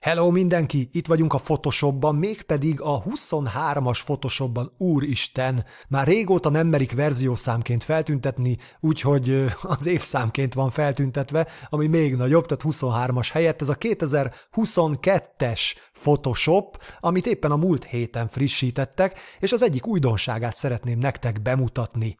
Hello mindenki, itt vagyunk a Photoshopban, mégpedig a 23-as Photoshopban, úristen, már régóta nem merik verziószámként feltüntetni, úgyhogy az évszámként van feltüntetve, ami még nagyobb, tehát 23-as helyett ez a 2022-es Photoshop, amit éppen a múlt héten frissítettek, és az egyik újdonságát szeretném nektek bemutatni.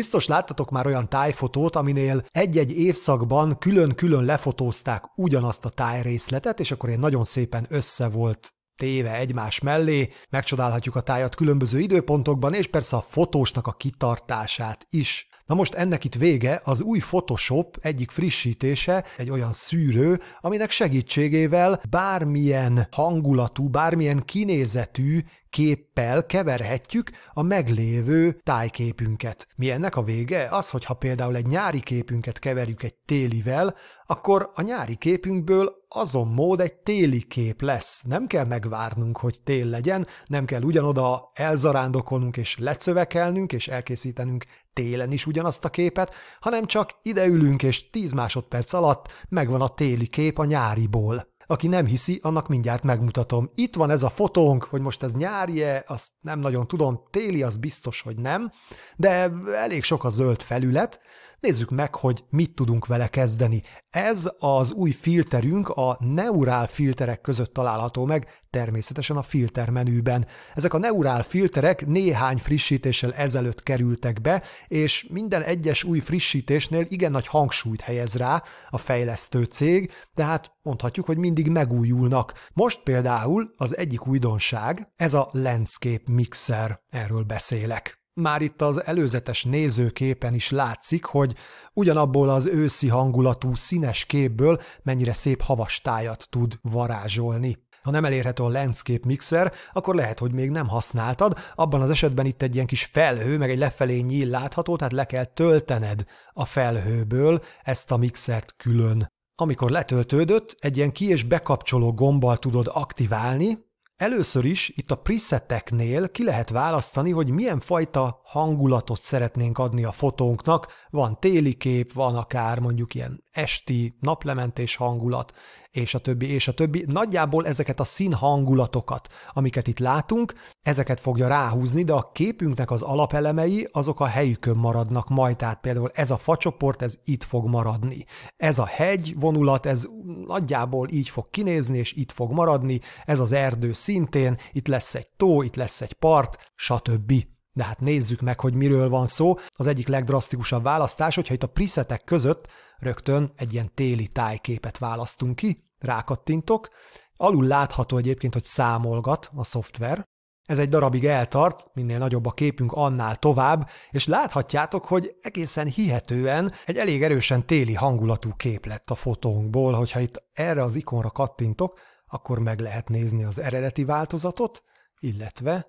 Biztos láttatok már olyan tájfotót, aminél egy-egy évszakban külön-külön lefotózták ugyanazt a tájrészletet, és akkor én nagyon szépen össze volt téve egymás mellé, megcsodálhatjuk a tájat különböző időpontokban, és persze a fotósnak a kitartását is. Na most ennek itt vége, az új Photoshop egyik frissítése egy olyan szűrő, aminek segítségével bármilyen hangulatú, bármilyen kinézetű képpel keverhetjük a meglévő tájképünket. Mi ennek a vége? Az, hogy ha például egy nyári képünket keverjük egy télivel, akkor a nyári képünkből azon mód egy téli kép lesz. Nem kell megvárnunk, hogy tél legyen, nem kell ugyanoda elzarándokolnunk és lecövekelnünk és elkészítenünk télen is ugyanazt a képet, hanem csak ideülünk és 10 másodperc alatt megvan a téli kép a nyáriból. Aki nem hiszi, annak mindjárt megmutatom. Itt van ez a fotónk, hogy most ez nyárje, azt nem nagyon tudom, téli az biztos, hogy nem, de elég sok a zöld felület. Nézzük meg, hogy mit tudunk vele kezdeni. Ez az új filterünk a neurál filterek között található meg, természetesen a filter menüben. Ezek a neurál filterek néhány frissítéssel ezelőtt kerültek be, és minden egyes új frissítésnél igen nagy hangsúlyt helyez rá a fejlesztő cég, tehát mondhatjuk, hogy mindig mindig megújulnak. Most például az egyik újdonság, ez a Landscape Mixer, erről beszélek. Már itt az előzetes nézőképen is látszik, hogy ugyanabból az őszi hangulatú színes képből mennyire szép havastájat tud varázsolni. Ha nem elérhető a landscape mixer, akkor lehet, hogy még nem használtad, abban az esetben itt egy ilyen kis felhő, meg egy lefelé nyíl látható, tehát le kell töltened a felhőből ezt a mixert külön. Amikor letöltődött, egy ilyen ki- és bekapcsoló gombbal tudod aktiválni. Először is itt a preseteknél ki lehet választani, hogy milyen fajta hangulatot szeretnénk adni a fotónknak. Van téli kép, van akár mondjuk ilyen esti, naplementés hangulat, és a többi, és a többi. Nagyjából ezeket a színhangulatokat, amiket itt látunk, ezeket fogja ráhúzni, de a képünknek az alapelemei azok a helyükön maradnak majd, tehát például ez a facsoport, ez itt fog maradni. Ez a hegy vonulat, ez nagyjából így fog kinézni, és itt fog maradni, ez az erdő szintén, itt lesz egy tó, itt lesz egy part, stb. De hát nézzük meg, hogy miről van szó. Az egyik legdrasztikusabb választás, hogyha itt a presetek között rögtön egy ilyen téli tájképet választunk ki, rákattintok, alul látható egyébként, hogy számolgat a szoftver, ez egy darabig eltart, minél nagyobb a képünk, annál tovább, és láthatjátok, hogy egészen hihetően egy elég erősen téli hangulatú kép lett a fotónkból, hogyha itt erre az ikonra kattintok, akkor meg lehet nézni az eredeti változatot, illetve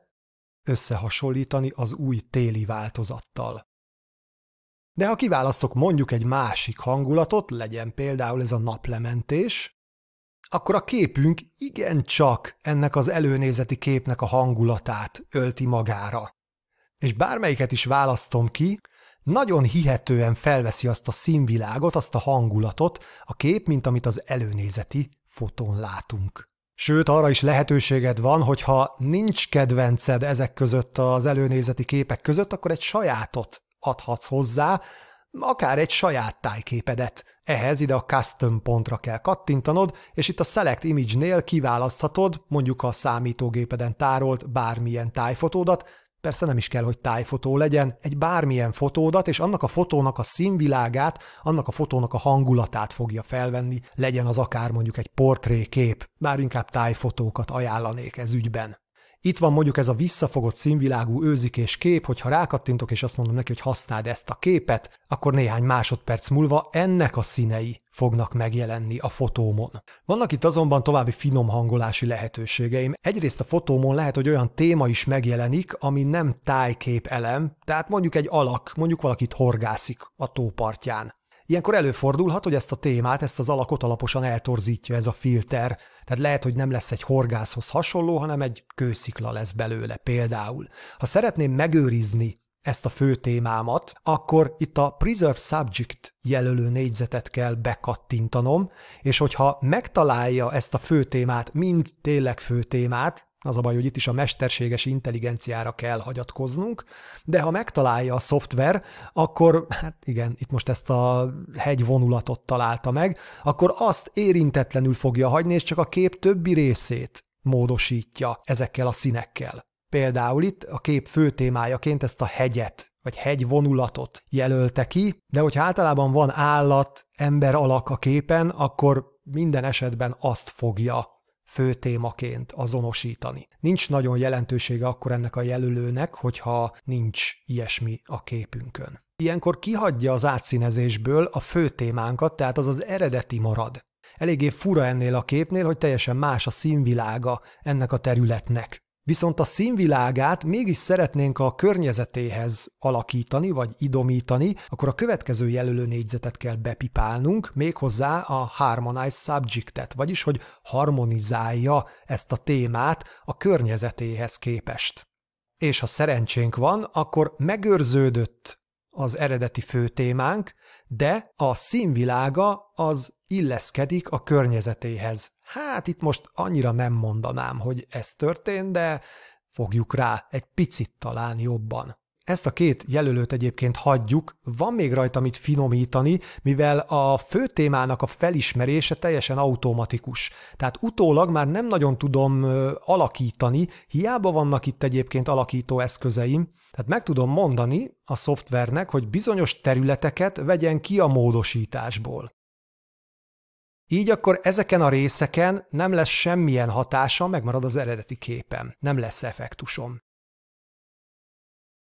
összehasonlítani az új téli változattal. De ha kiválasztok mondjuk egy másik hangulatot, legyen például ez a naplementés, akkor a képünk igencsak ennek az előnézeti képnek a hangulatát ölti magára. És bármelyiket is választom ki, nagyon hihetően felveszi azt a színvilágot, azt a hangulatot a kép, mint amit az előnézeti fotón látunk. Sőt, arra is lehetőséged van, hogyha nincs kedvenced ezek között az előnézeti képek között, akkor egy sajátot adhatsz hozzá, akár egy saját tájképedet. Ehhez ide a Custom pontra kell kattintanod, és itt a Select Image-nél kiválaszthatod mondjuk a számítógépeden tárolt bármilyen tájfotódat, persze nem is kell, hogy tájfotó legyen, egy bármilyen fotódat, és annak a fotónak a színvilágát, annak a fotónak a hangulatát fogja felvenni, legyen az akár mondjuk egy portrékép, bár inkább tájfotókat ajánlanék ez ügyben. Itt van mondjuk ez a visszafogott színvilágú őzikés kép, hogyha rákattintok és azt mondom neki, hogy használd ezt a képet, akkor néhány másodperc múlva ennek a színei fognak megjelenni a fotómon. Vannak itt azonban további finom hangolási lehetőségeim. Egyrészt a fotómon lehet, hogy olyan téma is megjelenik, ami nem tájkép elem, tehát mondjuk egy alak, mondjuk valakit horgászik a tópartján. Ilyenkor előfordulhat, hogy ezt a témát, ezt az alakot alaposan eltorzítja ez a filter, tehát lehet, hogy nem lesz egy horgászhoz hasonló, hanem egy kőszikla lesz belőle például. Ha szeretném megőrizni ezt a fő témámat, akkor itt a Preserve Subject jelölő négyzetet kell bekattintanom, és hogyha megtalálja ezt a fő témát, mind tényleg fő témát, az a baj, hogy itt is a mesterséges intelligenciára kell hagyatkoznunk, de ha megtalálja a szoftver, akkor, hát igen, itt most ezt a hegyvonulatot találta meg, akkor azt érintetlenül fogja hagyni, és csak a kép többi részét módosítja ezekkel a színekkel. Például itt a kép fő témájaként ezt a hegyet vagy hegyvonulatot jelölte ki, de hogyha általában van állat, ember alak a képen, akkor minden esetben azt fogja fő témaként azonosítani. Nincs nagyon jelentősége akkor ennek a jelölőnek, hogyha nincs ilyesmi a képünkön. Ilyenkor kihagyja az átszínezésből a fő témánkat, tehát az az eredeti marad. Eléggé fura ennél a képnél, hogy teljesen más a színvilága ennek a területnek. Viszont a színvilágát mégis szeretnénk a környezetéhez alakítani, vagy idomítani, akkor a következő jelölő négyzetet kell bepipálnunk, méghozzá a Harmonize Subjectet, vagyis hogy harmonizálja ezt a témát a környezetéhez képest. És ha szerencsénk van, akkor megőrződött az eredeti főtémánk, de a színvilága az illeszkedik a környezetéhez. Hát itt most annyira nem mondanám, hogy ez történt, de fogjuk rá egy picit talán jobban. Ezt a két jelölőt egyébként hagyjuk, van még rajta mit finomítani, mivel a fő témának a felismerése teljesen automatikus. Tehát utólag már nem nagyon tudom alakítani, hiába vannak itt egyébként alakító eszközeim, tehát meg tudom mondani a szoftvernek, hogy bizonyos területeket vegyen ki a módosításból. Így akkor ezeken a részeken nem lesz semmilyen hatása, megmarad az eredeti képem, nem lesz effektusom.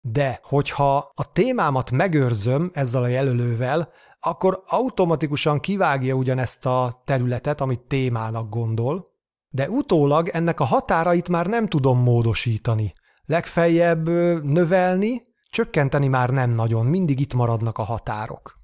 De hogyha a témámat megőrzöm ezzel a jelölővel, akkor automatikusan kivágja ugyanezt a területet, amit témának gondol, de utólag ennek a határait már nem tudom módosítani. Legfeljebb növelni, csökkenteni már nem nagyon, mindig itt maradnak a határok.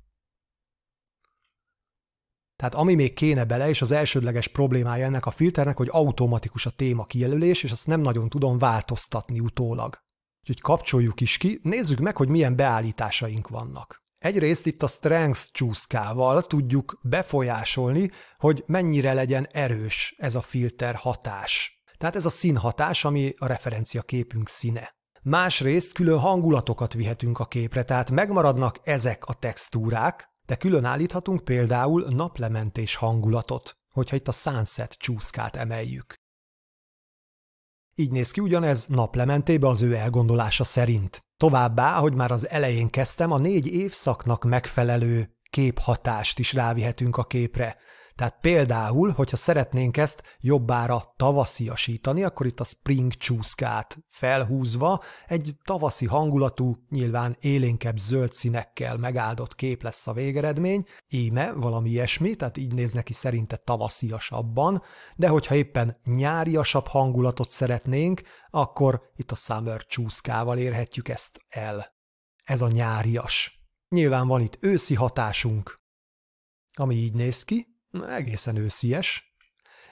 Tehát ami még kéne bele, és az elsődleges problémája ennek a filternek, hogy automatikus a téma kijelölés, és azt nem nagyon tudom változtatni utólag. Úgyhogy kapcsoljuk is ki, nézzük meg, hogy milyen beállításaink vannak. Egyrészt itt a strength csúszkával tudjuk befolyásolni, hogy mennyire legyen erős ez a filter hatás. Tehát ez a színhatás, ami a referencia képünk színe. Másrészt külön hangulatokat vihetünk a képre, tehát megmaradnak ezek a textúrák, de külön állíthatunk például naplementés hangulatot, hogyha itt a sunset csúszkát emeljük. Így néz ki ugyanez naplementébe az ő elgondolása szerint. Továbbá, ahogy már az elején kezdtem, a négy évszaknak megfelelő képhatást is rávihetünk a képre – tehát például, hogyha szeretnénk ezt jobbára tavasziasítani, akkor itt a spring csúszkát felhúzva egy tavaszi hangulatú, nyilván élénkebb zöld színekkel megáldott kép lesz a végeredmény, íme valami ilyesmi, tehát így néz neki szerinte tavasziasabban, de hogyha éppen nyáriasabb hangulatot szeretnénk, akkor itt a summer csúszkával érhetjük ezt el. Ez a nyárias. Nyilván van itt őszi hatásunk, ami így néz ki, egészen őszies.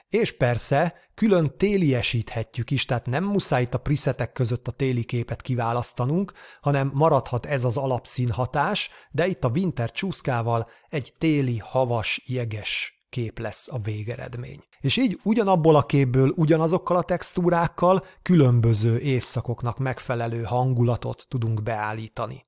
És persze, külön téliesíthetjük is, tehát nem muszáj itt a priszetek között a téli képet kiválasztanunk, hanem maradhat ez az alapszínhatás, de itt a winter csúszkával egy téli, havas, jeges kép lesz a végeredmény. És így ugyanabból a képből, ugyanazokkal a textúrákkal különböző évszakoknak megfelelő hangulatot tudunk beállítani.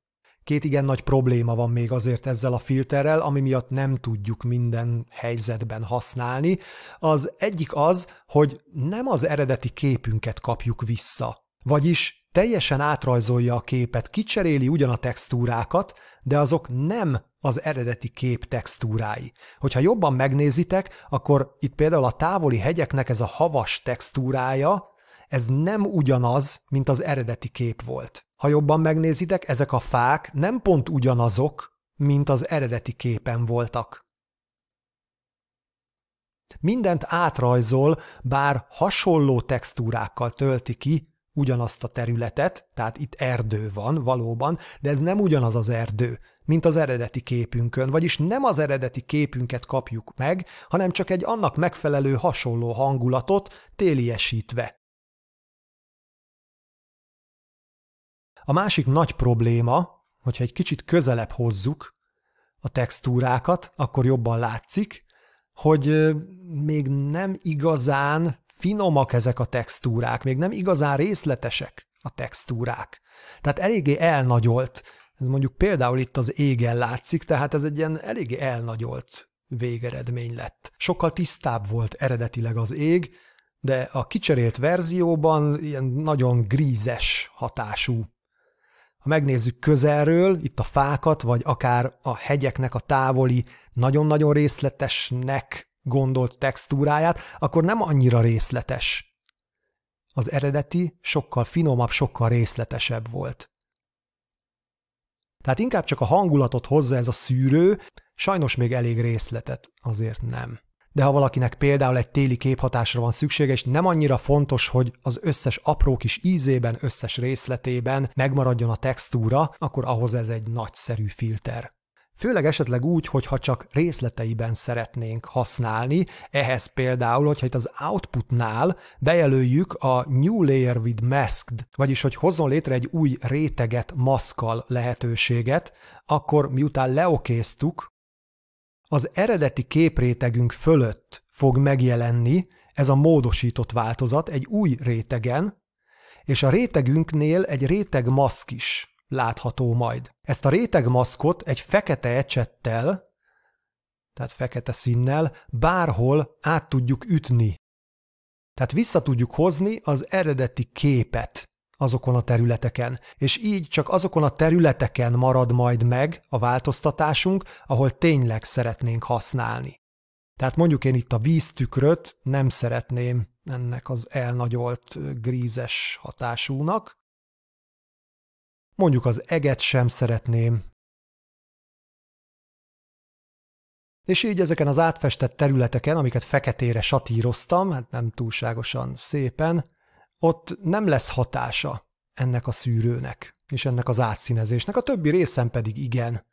Két igen nagy probléma van még azért ezzel a filterrel, ami miatt nem tudjuk minden helyzetben használni. Az egyik az, hogy nem az eredeti képünket kapjuk vissza. Vagyis teljesen átrajzolja a képet, kicseréli ugyan a textúrákat, de azok nem az eredeti kép textúrái. Hogyha jobban megnézitek, akkor itt például a távoli hegyeknek ez a havas textúrája, ez nem ugyanaz, mint az eredeti kép volt. Ha jobban megnézitek, ezek a fák nem pont ugyanazok, mint az eredeti képen voltak. Mindent átrajzol, bár hasonló textúrákkal tölti ki ugyanazt a területet, tehát itt erdő van valóban, de ez nem ugyanaz az erdő, mint az eredeti képünkön, vagyis nem az eredeti képünket kapjuk meg, hanem csak egy annak megfelelő hasonló hangulatot téliesítve. A másik nagy probléma, hogyha egy kicsit közelebb hozzuk a textúrákat, akkor jobban látszik, hogy még nem igazán finomak ezek a textúrák, még nem igazán részletesek a textúrák. Tehát eléggé elnagyolt. Ez mondjuk például itt az égen látszik, tehát ez egy ilyen eléggé elnagyolt végeredmény lett. Sokkal tisztább volt eredetileg az ég, de a kicserélt verzióban ilyen nagyon grízes hatású ha megnézzük közelről, itt a fákat, vagy akár a hegyeknek a távoli, nagyon-nagyon részletesnek gondolt textúráját, akkor nem annyira részletes. Az eredeti sokkal finomabb, sokkal részletesebb volt. Tehát inkább csak a hangulatot hozza ez a szűrő, sajnos még elég részletet azért nem de ha valakinek például egy téli képhatásra van szüksége, és nem annyira fontos, hogy az összes apró kis ízében, összes részletében megmaradjon a textúra, akkor ahhoz ez egy nagyszerű filter. Főleg esetleg úgy, hogyha csak részleteiben szeretnénk használni, ehhez például, hogyha itt az outputnál bejelöljük a New Layer with Masked, vagyis hogy hozzon létre egy új réteget maszkal lehetőséget, akkor miután leokéztuk, az eredeti képrétegünk fölött fog megjelenni ez a módosított változat egy új rétegen, és a rétegünknél egy réteg maszk is látható majd. Ezt a réteg maszkot egy fekete ecsettel, tehát fekete színnel, bárhol át tudjuk ütni. Tehát vissza tudjuk hozni az eredeti képet azokon a területeken. És így csak azokon a területeken marad majd meg a változtatásunk, ahol tényleg szeretnénk használni. Tehát mondjuk én itt a víztükröt nem szeretném ennek az elnagyolt grízes hatásúnak. Mondjuk az eget sem szeretném. És így ezeken az átfestett területeken, amiket feketére satíroztam, hát nem túlságosan szépen, ott nem lesz hatása ennek a szűrőnek és ennek az átszínezésnek, a többi részen pedig igen.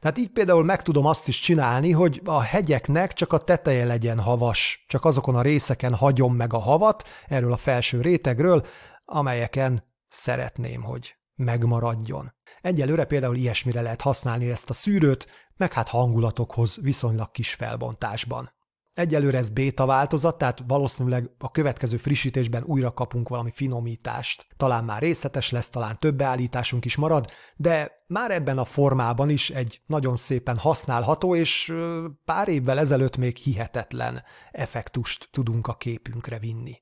Tehát így például meg tudom azt is csinálni, hogy a hegyeknek csak a teteje legyen havas, csak azokon a részeken hagyom meg a havat, erről a felső rétegről, amelyeken szeretném, hogy megmaradjon. Egyelőre például ilyesmire lehet használni ezt a szűrőt, meg hát hangulatokhoz viszonylag kis felbontásban. Egyelőre ez béta változat, tehát valószínűleg a következő frissítésben újra kapunk valami finomítást. Talán már részletes lesz, talán több beállításunk is marad, de már ebben a formában is egy nagyon szépen használható és pár évvel ezelőtt még hihetetlen effektust tudunk a képünkre vinni.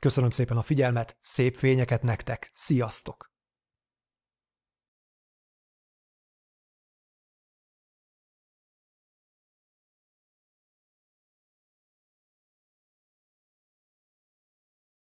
Köszönöm szépen a figyelmet, szép fényeket nektek, sziasztok!